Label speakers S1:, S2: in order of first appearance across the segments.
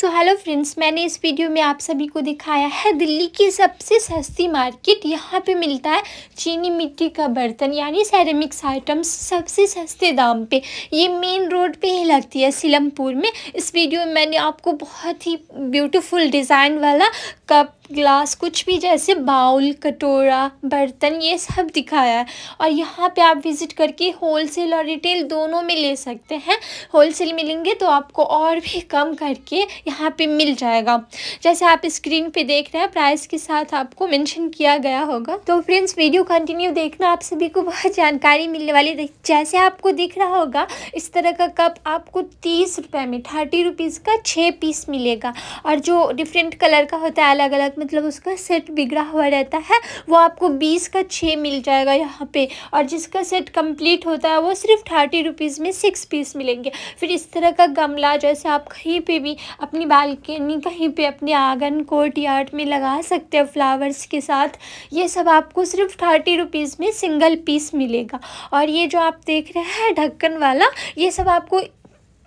S1: so hello friends मैंने इस video में आप सभी को दिखाया है दिल्ली की सबसे सस्ती मार्केट यहाँ पे मिलता है चीनी मिट्टी का बर्तन यानी सैरेमिक्स आइटम्स सबसे सस्ते दाम पे ये मेन रोड पे ही लगती है सिलमपुर में इस वीडियो में मैंने आपको बहुत ही ब्यूटीफुल डिज़ाइन वाला कप ग्लास कुछ भी जैसे बाउल कटोरा बर्तन ये सब दिखाया है और यहाँ पे आप विज़िट करके होलसेल और रिटेल दोनों में ले सकते हैं होलसेल मिलेंगे तो आपको और भी कम करके यहाँ पे मिल जाएगा जैसे आप स्क्रीन पे देख रहे हैं प्राइस के साथ आपको मेंशन किया गया होगा तो फ्रेंड्स वीडियो कंटिन्यू देखना आप सभी को बहुत जानकारी मिलने वाली जैसे आपको दिख रहा होगा इस तरह का कप आपको तीस रुपये में थर्टी रुपीज़ का छः पीस मिलेगा और जो डिफरेंट कलर का होता है अलग अलग मतलब उसका सेट बिगड़ा हुआ रहता है वो आपको बीस का छः मिल जाएगा यहाँ पे और जिसका सेट कंप्लीट होता है वो सिर्फ थर्टी रुपीज़ में सिक्स पीस मिलेंगे फिर इस तरह का गमला जैसे आप कहीं पे भी अपनी बालकनी कहीं पे अपने आंगन कोर्ट यार्ड में लगा सकते हो फ्लावर्स के साथ ये सब आपको सिर्फ थर्टी रुपीज़ में सिंगल पीस मिलेगा और ये जो आप देख रहे हैं ढक्कन वाला ये सब आपको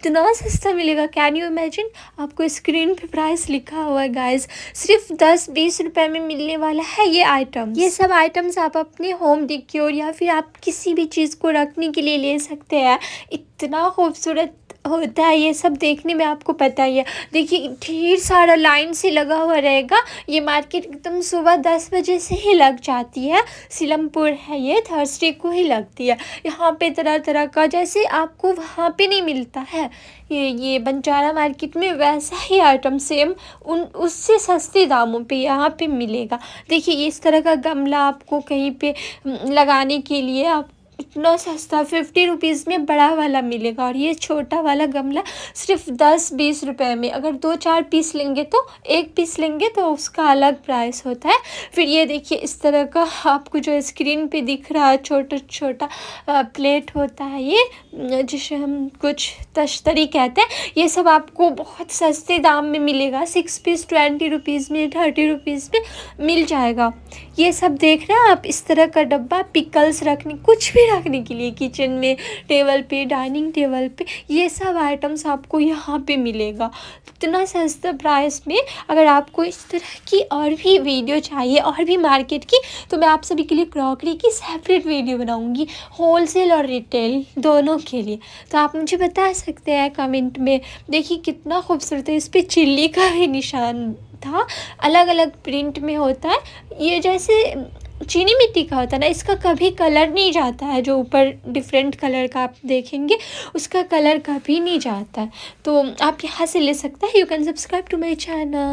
S1: इतना सस्ता मिलेगा कैन यू इमेजिन आपको स्क्रीन पे प्राइस लिखा हुआ है गाइस सिर्फ दस बीस रुपए में मिलने वाला है ये आइटम ये सब आइटम्स आप अपने होम डिक्योर या फिर आप किसी भी चीज़ को रखने के लिए ले सकते हैं इतना खूबसूरत होता है ये सब देखने में आपको पता ही है देखिए ढेर सारा लाइन से लगा हुआ रहेगा ये मार्केट एकदम सुबह दस बजे से ही लग जाती है सिलमपुर है ये थर्सडे को ही लगती है यहाँ पे तरह तरह का जैसे आपको वहाँ पे नहीं मिलता है ये ये बंजारा मार्केट में वैसा ही आइटम सेम उन उससे सस्ते दामों पे यहाँ पे मिलेगा देखिए इस तरह का गमला आपको कहीं पर लगाने के लिए आप इतना सस्ता फिफ्टी रुपीज़ में बड़ा वाला मिलेगा और ये छोटा वाला गमला सिर्फ दस बीस रुपये में अगर दो चार पीस लेंगे तो एक पीस लेंगे तो उसका अलग प्राइस होता है फिर ये देखिए इस तरह का आपको जो स्क्रीन पे दिख रहा है छोटा छोटा प्लेट होता है ये जिसे हम कुछ तश्तरी कहते हैं ये सब आपको बहुत सस्ते दाम में मिलेगा सिक्स पीस ट्वेंटी रुपीज़ में थर्टी रुपीज़ में मिल जाएगा ये सब देख रहे हैं आप इस तरह का डब्बा पिकल्स रखने कुछ भी रखने के लिए किचन में टेबल पे डाइनिंग टेबल पे ये सब आइटम्स आपको यहाँ पे मिलेगा इतना सस्ता प्राइस में अगर आपको इस तरह की और भी वीडियो चाहिए और भी मार्केट की तो मैं आप सभी के लिए क्रॉकरी की सेपरेट वीडियो बनाऊँगी होल और रिटेल दोनों के लिए तो आप मुझे बता सकते हैं कमेंट में देखिए कितना खूबसूरत है इस पर चिल्ली का भी निशान था अलग अलग प्रिंट में होता है ये जैसे चीनी मिट्टी का होता है ना इसका कभी कलर नहीं जाता है जो ऊपर डिफरेंट कलर का आप देखेंगे उसका कलर कभी नहीं जाता है तो आप यहाँ से ले सकते हैं you can subscribe to my channel